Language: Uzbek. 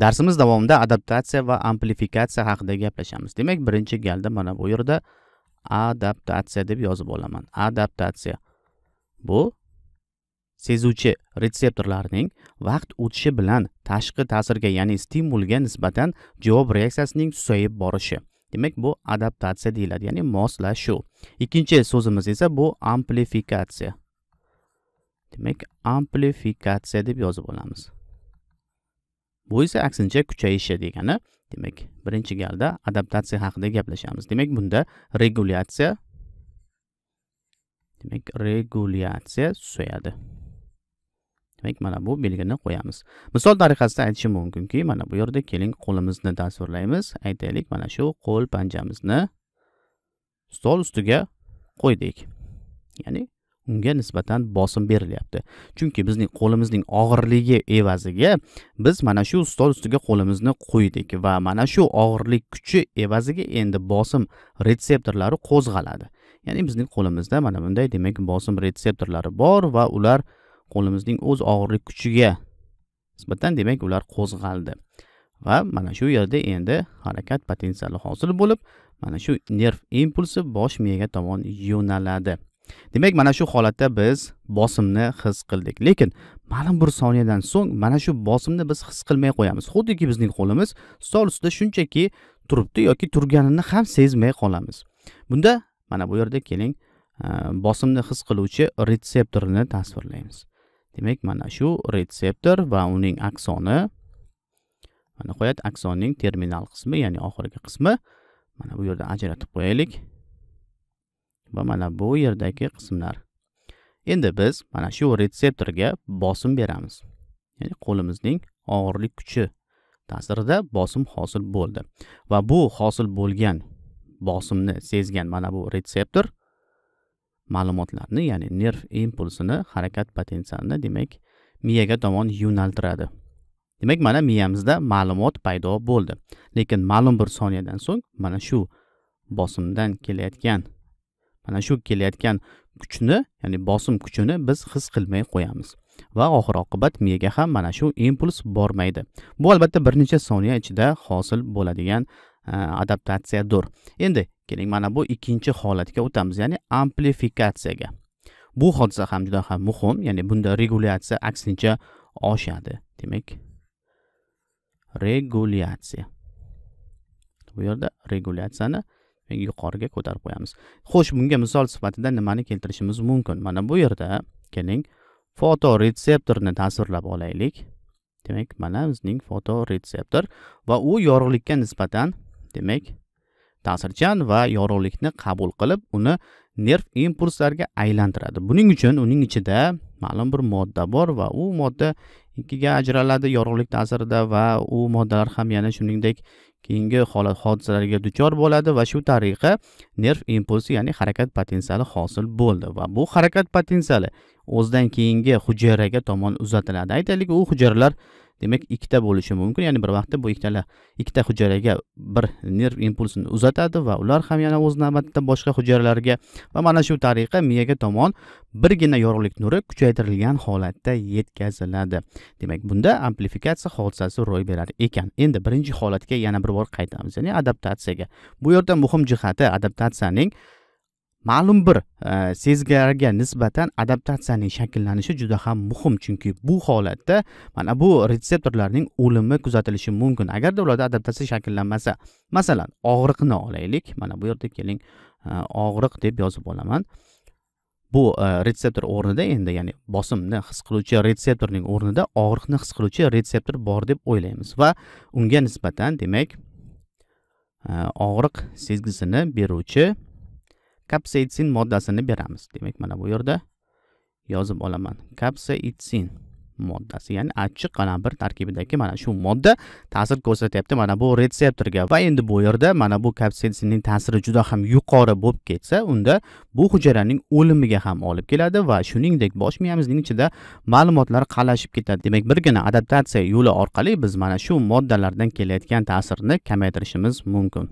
darsimiz davomida adaptatsiya va amplifikatsiya haqida gaplashamiz demak birinchi galda mana bu yerda adaptatsiya deb yozib olaman adaptatsiya bu sezuvchi retseptorlarning vaqt o'tishi bilan tashqi ta'sirga ya'ni stimulga nisbatan javob reaksiyasining susayib borishi demak bu adaptatsiya deyiladi ya'ni moslashuv ikkinchi so'zimiz esa bu amplifikatsiya demak amplifikatsiya deb yozib olamiz bu esa aksincha kuchayishi degani demak birinchi galda adaptatsiya haqida gaplashamiz demak bunda regulyatsiya demak regulyatsiya susayadi demak mana bu belgini qo'yamiz misol tariqasida aytishim mumkinki mana bu yerda keling qo'limizni tasvirlaymiz aytaylik mana shu qo'l panjamizni stol ustiga qo'ydik ya'ni unga nisbatan bosim berilyapti chunki bizning qo'limizning og'irligi evaziga biz mana shu stol ustiga qo'limizni qo'ydik va mana shu og'irlik kuchi evaziga endi bosim retseptorlari qo'zg'aladi ya'ni bizning qo'limizda mana bunday demak bosim retseptorlari bor va ular qo'limizning o'z og'irlik kuchiga nisbatan demak ular qo'zg'aldi va mana shu yerda endi harakat potensiali hosil bo'lib mana shu nerv impulsi bosh miyaga tomon yo'naladi demak mana shu holatda biz bosimni his qildik lekin ma'lum bir soniyadan so'ng mana shu bosimni biz his qilmay qo'yamiz xuddiki bizning qo'limiz stol ustida shunchaki turibdi yoki turganini ham sezmay qolamiz bunda mana bu yerda keling e, bosimni his qiluvchi retseptorni tasvirlaymiz demak mana shu retseptor va uning aksoni mana nihoyat aksonning terminal qismi ya'ni oxirgi qismi mana bu yerda ajratib qo'yaylik va mana bu yerdagi qismlar endi biz mana shu retseptorga bosim beramiz ya'ni qo'limizning og'irlik kuchi ta'sirida bosim hosil bo'ldi va bu hosil bo'lgan bosimni sezgan mana bu retseptor ma'lumotlarni ya'ni nerv impulsini harakat potensialini demak miyaga tomon yo'naltiradi demak mana miyamizda ma'lumot paydo bo'ldi lekin ma'lum bir soniyadan so'ng mana shu bosimdan kelayotgan mana shu kelayotgan kuchni ya'ni bosim kuchini biz his qilmay qo'yamiz va oxir oqibat miyaga ham mana shu impuls bormaydi bu albatta bir necha soniya ichida hosil bo'ladigan e, adaptatsiyadir endi keling mana bu ikkinchi holatga o'tamiz ya'ni amplifikatsiyaga bu hodisa ham juda ham muhim ya'ni bunda regulyatsiya aksincha oshadi demak regulyatsiya bu yerda regulyatsiyani yuqoriga ko'tarib qo'yamiz xo'sh bunga misol sifatida nimani keltirishimiz mumkin mana bu yerda keling fotoretseptorni tasvirlab olaylik demak mana bizning fotoretseptor va u yorug'likka nisbatan demak ta'sirchan va yorug'likni qabul qilib uni nerv impulslarga aylantiradi buning uchun uning ichida ma'lum bir modda bor va u modda ikkiga ajraladi yorug'lik ta'sirida va u moddalar ham yana shuningdek keyingi holat hodisalarga duchor bo'ladi va shu tariqa nerv impulsi ya'ni harakat potensiali hosil bo'ldi va bu harakat potensiali o'zidan keyingi hujayraga tomon uzatiladi aytaylik u hujayralar demak ikkita bo'lishi mumkin ya'ni bir vaqtda bu ikkala ikkita hujayraga bir nerv impulsini uzatadi va ular ham yana o'z navbatida boshqa hujayralarga va mana shu tariqa miyaga tomon birgina yorug'lik nuri kuchaytirilgan holatda yetkaziladi demak bunda amplifikatsiya hodisasi ro'y berar ekan endi birinchi holatga yana bir bor qaytamiz ya'ni adaptatsiyaga bu yerda muhim jihati adaptatsiyaning ma'lum bir e, sezgilarga nisbatan adaptatsiyaning shakllanishi juda ham muhim chunki bu holatda mana bu retseptorlarning o'limi kuzatilishi mumkin agarda ularda adaptatsiya shakllanmasa masalan og'riqni olaylik mana bu yerda keling e, og'riq deb yozib olaman bu e, retseptor o'rnida endi ya'ni bosimni his qiluvchi retseptorning o'rnida og'riqni his qiluvchi retseptor bor deb o'ylaymiz va unga nisbatan demak og'riq sezgisini beruvchi kapsaitsin moddasini beramiz demak mana bu yerda yozib olaman kapsaitsin moddasi ya'ni achchiq qalampir tarkibidagi mana shu modda ta'sir ko'rsatyapti mana bu retseptorga va endi bu yerda mana bu kapsitsinning ta'siri juda ham yuqori bo'lib ketsa unda bu hujayraning o'limiga ham olib keladi va shuningdek bosh miyamizning ichida ma'lumotlar qalashib ketadi demak birgina adaptatsiya yo'li orqali biz mana shu moddalardan kelayotgan ta'sirni kamaytirishimiz mumkin